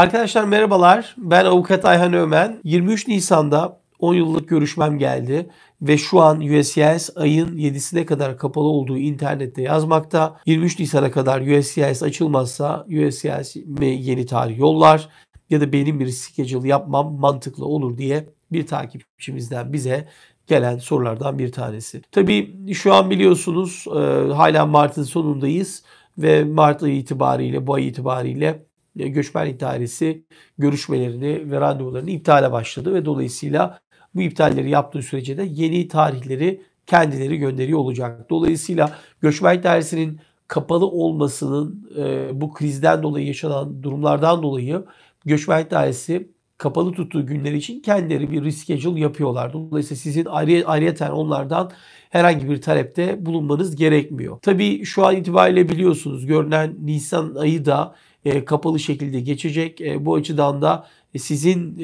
Arkadaşlar merhabalar. Ben avukat Ayhan Ömen. 23 Nisan'da 10 yıllık görüşmem geldi ve şu an USCIS ayın 7'sine kadar kapalı olduğu internette yazmakta. 23 Nisan'a kadar USCIS açılmazsa USCIS mi yeni tarih yollar ya da benim bir schedule yapmam mantıklı olur diye bir takipçimizden bize gelen sorulardan bir tanesi. Tabii şu an biliyorsunuz e, hala Mart'ın sonundayız ve Mart ayı itibariyle bu ay itibariyle e, Göçmenlik Dairesi görüşmelerini ve randevularını iptale başladı ve dolayısıyla bu iptalleri yaptığı sürece de yeni tarihleri kendileri gönderiyor olacak. Dolayısıyla Göçmenlik Dairesi'nin kapalı olmasının e, bu krizden dolayı yaşanan durumlardan dolayı Göçmenlik Dairesi kapalı tuttuğu günler için kendileri bir reschedule yapıyorlar. Dolayısıyla sizin ayrıyeten onlardan herhangi bir talepte bulunmanız gerekmiyor. Tabii şu an itibariyle biliyorsunuz görünen Nisan ayı da e, kapalı şekilde geçecek. E, bu açıdan da e, sizin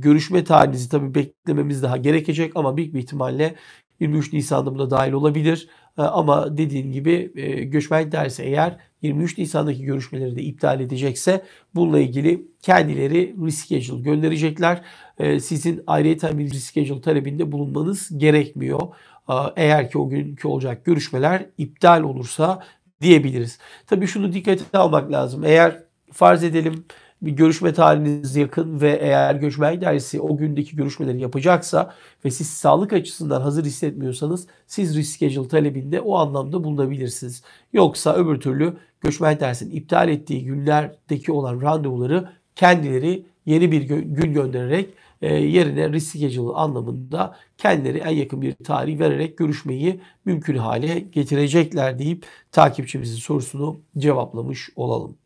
görüşme tarihinizi tabii beklememiz daha gerekecek ama büyük bir ihtimalle 23 Nisan'da buna dahil olabilir. ama dediğim gibi e, göçmen dersi eğer 23 Nisan'daki görüşmeleri de iptal edecekse bununla ilgili kendileri reschedule gönderecekler. sizin ayrıyeten bir reschedule talebinde bulunmanız gerekmiyor. Eğer ki o günkü olacak görüşmeler iptal olursa diyebiliriz. Tabii şunu dikkate almak lazım. Eğer farz edelim bir görüşme tarihiniz yakın ve eğer göçmen dersi o gündeki görüşmeleri yapacaksa ve siz sağlık açısından hazır hissetmiyorsanız siz reschedule talebinde o anlamda bulunabilirsiniz. Yoksa öbür türlü göçmen dersin iptal ettiği günlerdeki olan randevuları kendileri yeni bir gün göndererek e, yerine risk schedule anlamında kendileri en yakın bir tarih vererek görüşmeyi mümkün hale getirecekler deyip takipçimizin sorusunu cevaplamış olalım.